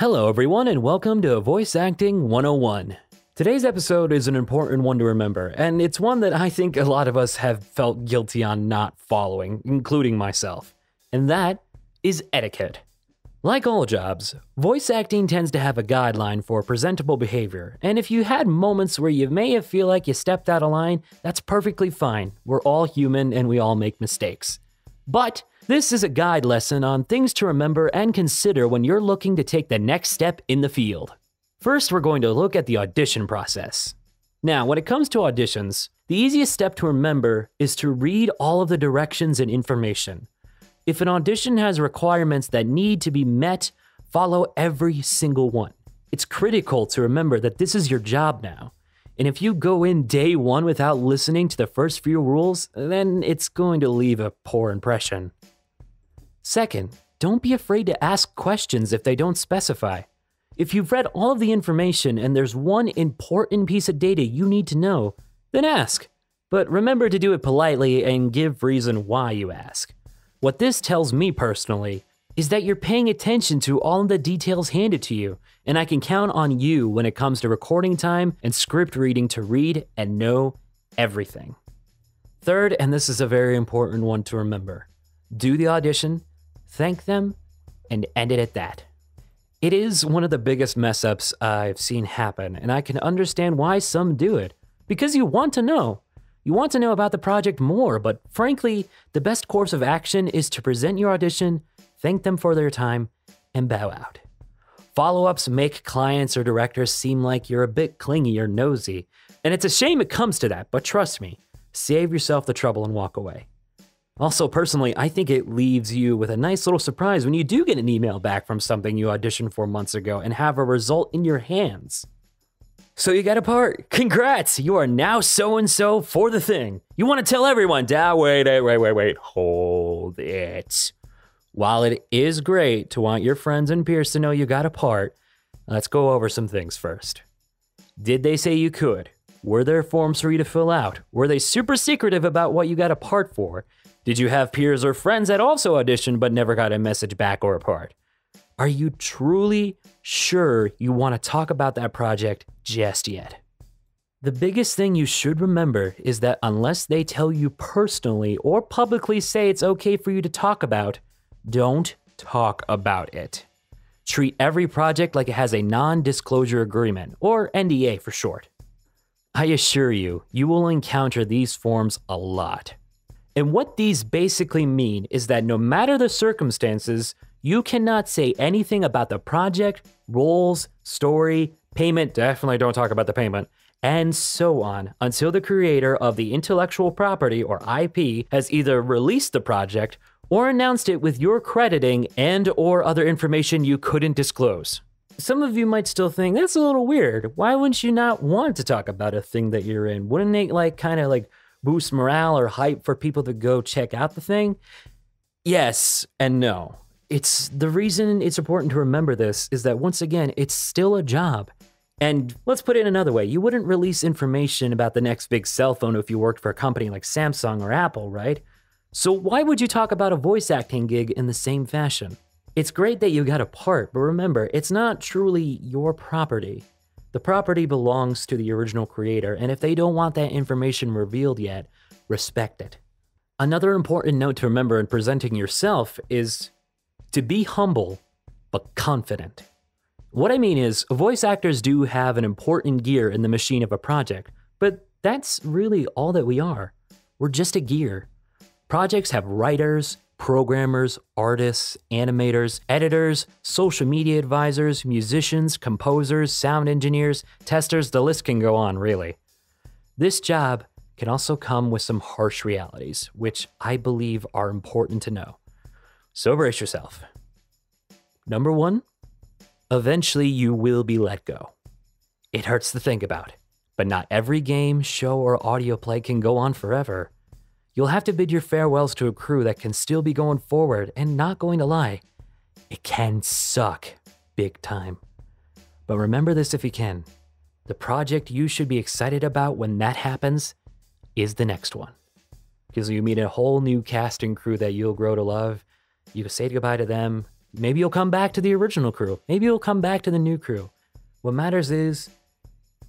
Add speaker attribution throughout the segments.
Speaker 1: Hello, everyone, and welcome to Voice Acting 101. Today's episode is an important one to remember, and it's one that I think a lot of us have felt guilty on not following, including myself, and that is etiquette. Like all jobs, voice acting tends to have a guideline for presentable behavior, and if you had moments where you may have feel like you stepped out of line, that's perfectly fine. We're all human and we all make mistakes. But this is a guide lesson on things to remember and consider when you're looking to take the next step in the field. First, we're going to look at the audition process. Now, when it comes to auditions, the easiest step to remember is to read all of the directions and information. If an audition has requirements that need to be met, follow every single one. It's critical to remember that this is your job now. And if you go in day one without listening to the first few rules, then it's going to leave a poor impression. Second, don't be afraid to ask questions if they don't specify. If you've read all of the information and there's one important piece of data you need to know, then ask. But remember to do it politely and give reason why you ask. What this tells me personally is that you're paying attention to all the details handed to you, and I can count on you when it comes to recording time and script reading to read and know everything. Third, and this is a very important one to remember do the audition, thank them, and end it at that. It is one of the biggest mess ups I've seen happen, and I can understand why some do it. Because you want to know. You want to know about the project more, but frankly, the best course of action is to present your audition thank them for their time, and bow out. Follow ups make clients or directors seem like you're a bit clingy or nosy, and it's a shame it comes to that, but trust me, save yourself the trouble and walk away. Also, personally, I think it leaves you with a nice little surprise when you do get an email back from something you auditioned for months ago and have a result in your hands. So you got a part. Congrats! You are now so and so for the thing. You want to tell everyone, Dow, wait, wait, wait, wait, wait, hold it while it is great to want your friends and peers to know you got a part, let's go over some things first. Did they say you could? Were there forms for you to fill out? Were they super secretive about what you got a part for? Did you have peers or friends that also auditioned but never got a message back or a part? Are you truly sure you want to talk about that project just yet? The biggest thing you should remember is that unless they tell you personally or publicly say it's okay for you to talk about, don't talk about it. Treat every project like it has a non disclosure agreement, or NDA for short. I assure you, you will encounter these forms a lot. And what these basically mean is that no matter the circumstances, you cannot say anything about the project, roles, story, payment, definitely don't talk about the payment, and so on until the creator of the intellectual property or IP has either released the project or announced it with your crediting and or other information you couldn't disclose. Some of you might still think that's a little weird. Why wouldn't you not want to talk about a thing that you're in? Wouldn't it like kind of like boost morale or hype for people to go check out the thing? Yes and no. It's the reason it's important to remember this is that once again, it's still a job. And let's put it another way you wouldn't release information about the next big cell phone if you worked for a company like Samsung or Apple, right? So why would you talk about a voice acting gig in the same fashion? It's great that you got a part, but remember, it's not truly your property. The property belongs to the original creator, and if they don't want that information revealed yet, respect it. Another important note to remember in presenting yourself is to be humble but confident. What I mean is, voice actors do have an important gear in the machine of a project, but that's really all that we are. We're just a gear. Projects have writers, programmers, artists, animators, editors, social media advisors, musicians, composers, sound engineers, testers, the list can go on, really. This job can also come with some harsh realities, which I believe are important to know. So brace yourself. Number one, eventually you will be let go. It hurts to think about, but not every game, show, or audio play can go on forever. You'll have to bid your farewells to a crew that can still be going forward and not going to lie. It can suck big time. But remember this if you can the project you should be excited about when that happens is the next one. Because you meet a whole new cast and crew that you'll grow to love. You say goodbye to them. Maybe you'll come back to the original crew. Maybe you'll come back to the new crew. What matters is,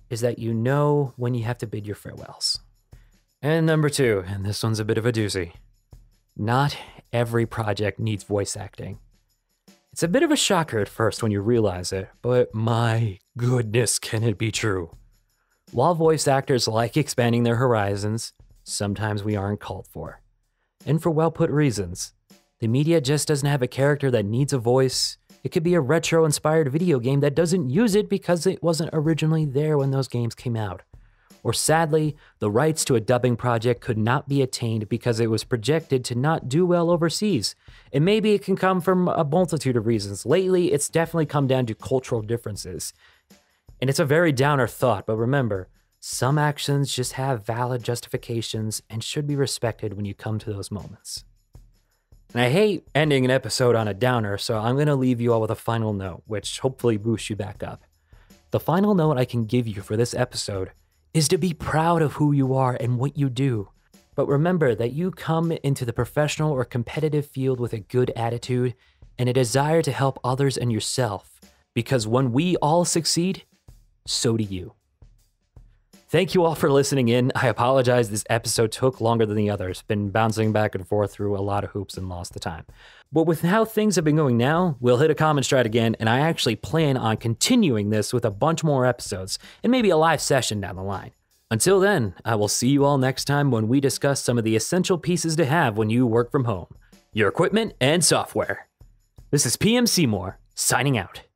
Speaker 1: is that you know when you have to bid your farewells. And number two, and this one's a bit of a doozy not every project needs voice acting. It's a bit of a shocker at first when you realize it, but my goodness, can it be true? While voice actors like expanding their horizons, sometimes we aren't called for. And for well put reasons. The media just doesn't have a character that needs a voice. It could be a retro inspired video game that doesn't use it because it wasn't originally there when those games came out or sadly, the rights to a dubbing project could not be attained because it was projected to not do well overseas. And maybe it can come from a multitude of reasons. Lately, it's definitely come down to cultural differences. And it's a very downer thought, but remember, some actions just have valid justifications and should be respected when you come to those moments. And I hate ending an episode on a downer, so I'm going to leave you all with a final note, which hopefully boosts you back up. The final note I can give you for this episode is to be proud of who you are and what you do. But remember that you come into the professional or competitive field with a good attitude and a desire to help others and yourself. Because when we all succeed, so do you. Thank you all for listening in. I apologize this episode took longer than the others. Been bouncing back and forth through a lot of hoops and lost the time. But with how things have been going now, we'll hit a common stride again, and I actually plan on continuing this with a bunch more episodes and maybe a live session down the line. Until then, I will see you all next time when we discuss some of the essential pieces to have when you work from home your equipment and software. This is PM Seymour, signing out.